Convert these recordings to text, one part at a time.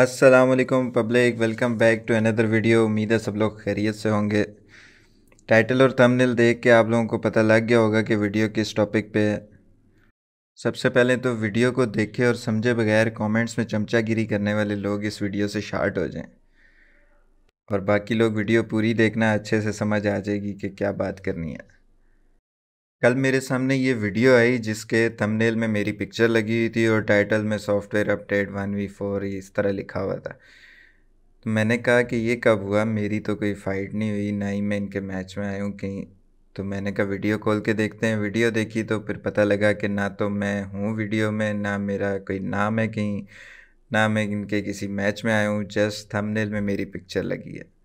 वालेकुम public welcome back to another video उम्मीद है सब लोग खैरियत से होंगे टाइटल और थंबनेल देख के आप लोगों को पता लग गया होगा कि वीडियो किस टॉपिक पे है सबसे पहले तो वीडियो को देखे और समझे बगैर कमेंट्स में चमचागिरी करने वाले लोग इस वीडियो से शार्ट हो जाएं और बाकी लोग वीडियो पूरी देखना अच्छे से समझ आ जाएगी कि क्या बात करनी है कल मेरे सामने ये वीडियो आई जिसके थंबनेल में मेरी पिक्चर लगी हुई थी और टाइटल में software update one V four इस तरह लिखा हुआ था तो मैंने कहा कि ये कब हुआ मेरी तो कोई फ़ाइट नहीं हुई ना ही मैं इनके मैच में आया हूँ कहीं तो मैंने कहा वीडियो खोल के देखते हैं वीडियो देखी तो फिर पता लगा कि ना तो मैं हूँ वीडियो में ना मेरा कोई नाम है कहीं ना मैं इनके किसी मैच में आया हूँ जस्ट थंबनेल में मेरी पिक्चर लगी है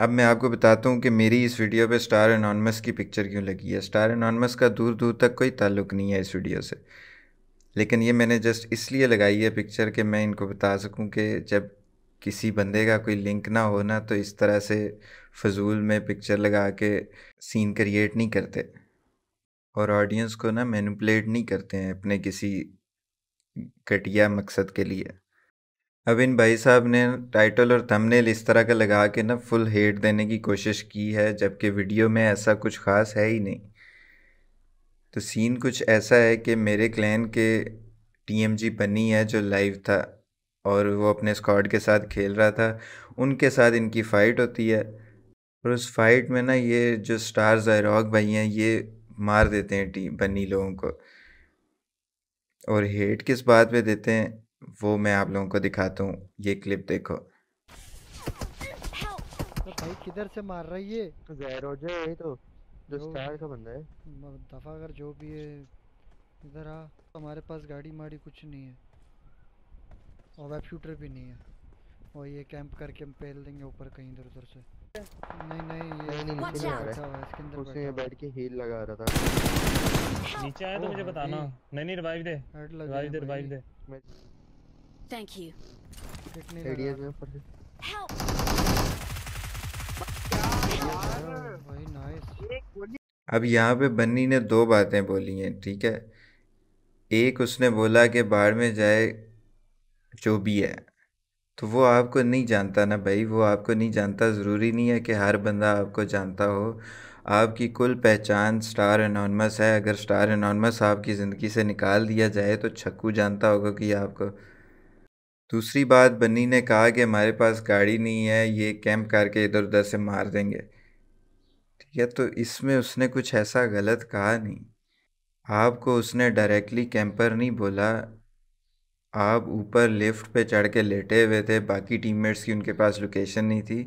अब मैं आपको बताता हूँ कि मेरी इस वीडियो पे स्टार एनॉनमस की पिक्चर क्यों लगी है स्टार एनॉनमस का दूर दूर तक कोई ताल्लुक नहीं है इस वीडियो से लेकिन ये मैंने जस्ट इसलिए लगाई है पिक्चर कि मैं इनको बता सकूँ कि जब किसी बंदे का कोई लिंक ना हो ना तो इस तरह से फजूल में पिक्चर लगा के सीन क्रिएट नहीं करते और ऑडियंस को ना मैनिपुलेट नहीं करते हैं अपने किसी घटिया मकसद के लिए अब इन भाई साहब ने टाइटल और थंबनेल इस तरह का लगा के ना फुल हेट देने की कोशिश की है जबकि वीडियो में ऐसा कुछ ख़ास है ही नहीं तो सीन कुछ ऐसा है कि मेरे क्लैन के टीएमजी बनी है जो लाइव था और वो अपने स्क्वाड के साथ खेल रहा था उनके साथ इनकी फ़ाइट होती है और उस फाइट में ना ये जो स्टार जैरॉक भाई हैं ये मार देते हैं टीम बनी लोगों को और हेट किस बात पे देते हैं वो मैं आप लोगों को दिखाता हूँ ये क्लिप देखो तो भाई किधर से मार रही है ये गैरोजे यही तो जो स्टार का बंदा है दफा कर जो भी है इधर आ हमारे पास गाड़ी माड़ी कुछ नहीं है और वेब शूटर भी नहीं है और ये कैंप करके हम पहल देंगे ऊपर कहीं इधर उधर से नहीं नहीं ये नहीं नहीं, नीचे आ रहा है इसके अंदर उसने बैठ के हील लगा रहा था नीचे आया तो मुझे बताना नहीं नहीं रिवाइव दे रिवाइव दे रिवाइव दे Thank you. एडीएस अब यहाँ पे बन्नी ने दो बातें बोली हैं ठीक है एक उसने बोला कि बाढ़ में जाए जो भी है तो वो आपको नहीं जानता ना भाई वो आपको नहीं जानता ज़रूरी नहीं है कि हर बंदा आपको जानता हो आपकी कुल पहचान स्टार एनॉनमस है अगर स्टार अनोनमस आपकी ज़िंदगी से निकाल दिया जाए तो छक्कू जानता होगा कि आपको दूसरी बात बन्नी ने कहा कि हमारे पास गाड़ी नहीं है ये कैंप करके इधर उधर से मार देंगे ठीक है तो इसमें उसने कुछ ऐसा गलत कहा नहीं आपको उसने डायरेक्टली कैंपर नहीं बोला आप ऊपर लिफ्ट पे चढ़ के लेटे हुए थे बाकी टीममेट्स की उनके पास लोकेशन नहीं थी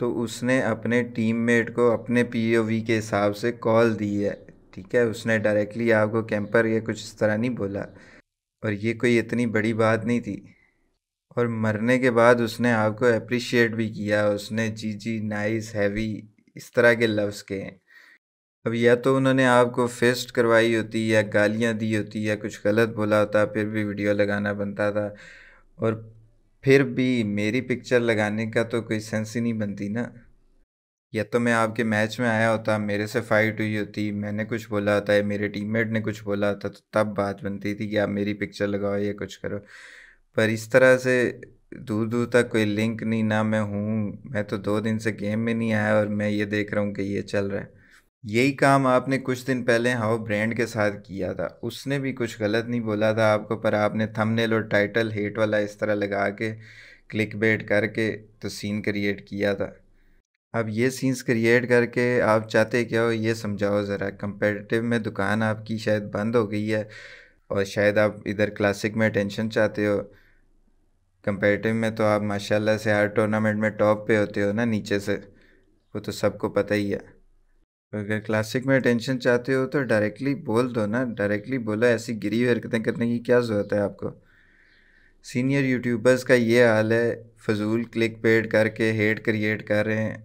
तो उसने अपने टीममेट को अपने पीओवी के हिसाब से कॉल दी है ठीक है उसने डायरेक्टली आपको कैंपर या कुछ इस तरह नहीं बोला और ये कोई इतनी बड़ी बात नहीं थी और मरने के बाद उसने आपको अप्रिशिएट भी किया उसने जी जी नाइस हैवी इस तरह के लफ्स के हैं अब या तो उन्होंने आपको फेस्ट करवाई होती या गालियाँ दी होती या कुछ गलत बोला होता फिर भी वीडियो लगाना बनता था और फिर भी मेरी पिक्चर लगाने का तो कोई सेंस ही नहीं बनती ना या तो मैं आपके मैच में आया होता मेरे से फाइट हुई होती मैंने कुछ बोला होता या मेरे टीममेट ने कुछ बोला होता तो तब बात बनती थी कि आप मेरी पिक्चर लगाओ या कुछ करो पर इस तरह से दूर दूर तक कोई लिंक नहीं ना मैं हूँ मैं तो दो दिन से गेम में नहीं आया और मैं ये देख रहा हूँ कि ये चल रहा है यही काम आपने कुछ दिन पहले हाउ ब्रांड के साथ किया था उसने भी कुछ गलत नहीं बोला था आपको पर आपने थंबनेल और टाइटल हेट वाला इस तरह लगा के क्लिक बेट करके तो सीन क्रिएट किया था अब ये सीन्स क्रिएट करके आप चाहते क्या हो ये समझाओ ज़रा कंपेटिटिव में दुकान आपकी शायद बंद हो गई है और शायद आप इधर क्लासिक में अटेंशन चाहते हो कंपेरेटिव में तो आप माशाल्लाह से हर टूर्नामेंट में टॉप पे होते हो ना नीचे से वो तो सबको पता ही है तो अगर क्लासिक में अटेंशन चाहते हो तो डायरेक्टली बोल दो ना डायरेक्टली बोलो ऐसी गिरी हुई हरकतें करने की क्या ज़रूरत है आपको सीनियर यूट्यूबर्स का ये हाल है फजूल क्लिक पेड करके हेट क्रिएट कर रहे हैं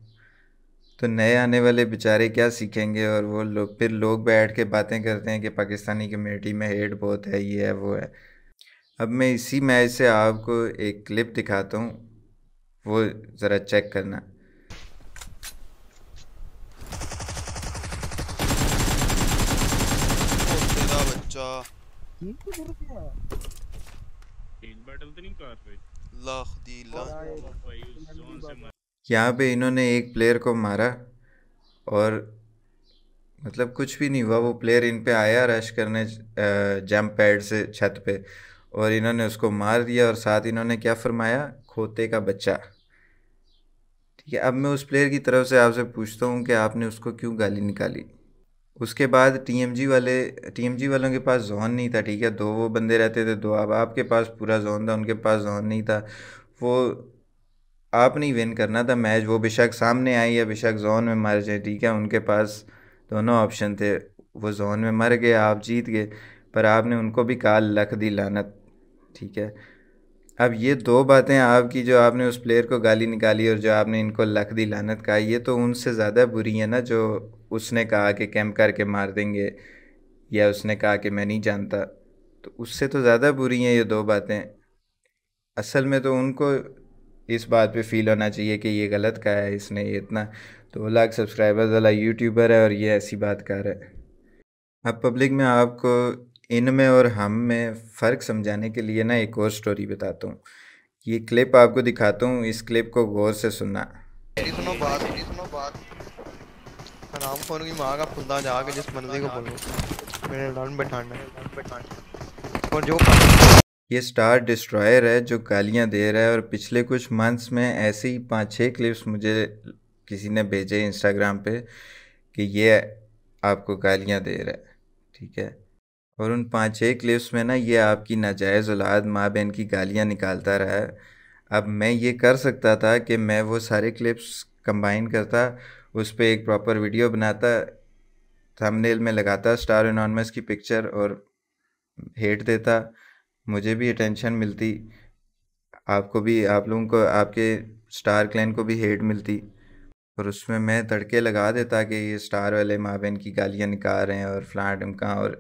तो नए आने वाले बेचारे क्या सीखेंगे और वो लोग फिर लोग बैठ के बातें करते हैं कि पाकिस्तानी कम्यूनिटी में हेट बहुत है ये है वो है अब मैं इसी मैच से आपको एक क्लिप दिखाता हूँ वो ज़रा चेक करना यहाँ पे इन्होंने एक प्लेयर को मारा और मतलब कुछ भी नहीं हुआ वो प्लेयर इन पे आया रश करने जंप पैड से छत पे और इन्होंने उसको मार दिया और साथ इन्होंने क्या फरमाया खोते का बच्चा ठीक है अब मैं उस प्लेयर की तरफ से आपसे पूछता हूँ कि आपने उसको क्यों गाली निकाली उसके बाद टीएमजी वाले टीएमजी वालों के पास जोन नहीं था ठीक है दो वो बंदे रहते थे दो आप आपके पास पूरा जोन था उनके पास जोन नहीं था वो आप नहीं विन करना था मैच वो बेशक सामने आई या बेशक जोन में मर जाए ठीक है उनके पास दोनों ऑप्शन थे वो जोन में मर गए आप जीत गए पर आपने उनको भी काल लख दी लानत ठीक है अब ये दो बातें आपकी जो आपने उस प्लेयर को गाली निकाली और जो आपने इनको लख दी लानत कहा ये तो उनसे ज़्यादा बुरी है ना जो उसने कहा कि कैम करके मार देंगे या उसने कहा कि मैं नहीं जानता तो उससे तो ज़्यादा बुरी हैं ये दो बातें असल में तो उनको इस बात पे फील होना चाहिए कि ये गलत कहा है इसने ये इतना दो लाख सब्सक्राइबर्स वाला यूट्यूबर है और ये ऐसी बात कर रहा है अब पब्लिक में आपको इनमें और हम में फ़र्क समझाने के लिए ना एक और स्टोरी बताता हूँ ये क्लिप आपको दिखाता हूँ इस क्लिप को गौर से सुनना की माँ का खुदा जाके जिस को बोलो मेरे बैठाना और जो ये स्टार डिस्ट्रॉयर है जो गालियाँ दे रहा है और पिछले कुछ मंथ्स में ऐसे ही पाँच छः क्लिप्स मुझे किसी ने भेजे इंस्टाग्राम पे कि ये आपको गालियाँ दे रहा है ठीक है और उन पाँच छः क्लिप्स में ना ये आपकी नाजायज़ औलाद माँ बहन की गालियाँ निकालता रहा है अब मैं ये कर सकता था कि मैं वो सारे क्लिप्स कंबाइन करता उस पर एक प्रॉपर वीडियो बनाता थंबनेल में लगाता स्टार एनॉनमस की पिक्चर और हेट देता मुझे भी अटेंशन मिलती आपको भी आप लोगों को आपके स्टार क्लैन को भी हेट मिलती और उसमें मैं तड़के लगा देता कि ये स्टार वाले माँ बहन की गालियाँ निकाल रहे हैं और फ्लाट उनका और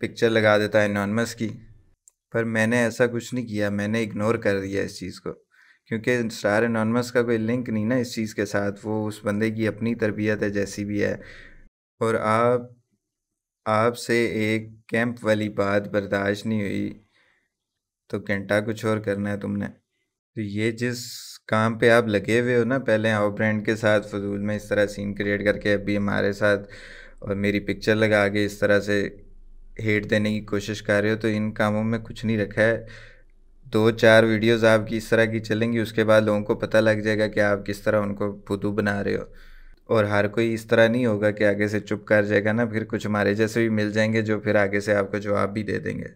पिक्चर लगा देता है इनॉनमस की पर मैंने ऐसा कुछ नहीं किया मैंने इग्नोर कर दिया इस चीज़ को क्योंकि स्टार एनॉनमस का कोई लिंक नहीं ना इस चीज़ के साथ वो उस बंदे की अपनी तरबियत है जैसी भी है और आप आपसे एक कैंप वाली बात बर्दाश्त नहीं हुई तो घंटा कुछ और करना है तुमने तो ये जिस काम पे आप लगे हुए हो ना पहले आओ ब्रांड के साथ फजूल में इस तरह सीन क्रिएट करके अभी हमारे साथ और मेरी पिक्चर लगा के इस तरह से हेट देने की कोशिश कर रहे हो तो इन कामों में कुछ नहीं रखा है दो चार वीडियोस आपकी इस तरह की चलेंगी उसके बाद लोगों को पता लग जाएगा कि आप किस तरह उनको फुदू बना रहे हो और हर कोई इस तरह नहीं होगा कि आगे से चुप कर जाएगा ना फिर कुछ हमारे जैसे भी मिल जाएंगे जो फिर आगे से आपको जवाब भी दे देंगे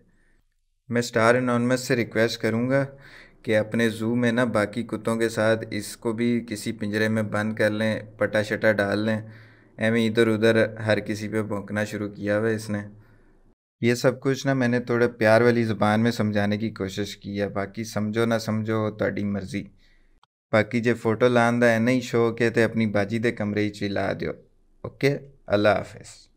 मैं स्टार एनॉनमस से रिक्वेस्ट करूँगा कि अपने जू में ना बाकी कुत्तों के साथ इसको भी किसी पिंजरे में बंद कर लें पटा शटा डाल लें एवं इधर उधर हर किसी पे भोंकना शुरू किया हुआ इसने ये सब कुछ ना मैंने थोड़े प्यार वाली ज़बान में समझाने की कोशिश की है बाकी समझो ना समझो थोड़ी मर्जी बाकी जो फोटो लाने का इन्ना ही शौक है तो अपनी बाजी के कमरे ही ला दो ओके अल्लाह हाफिज़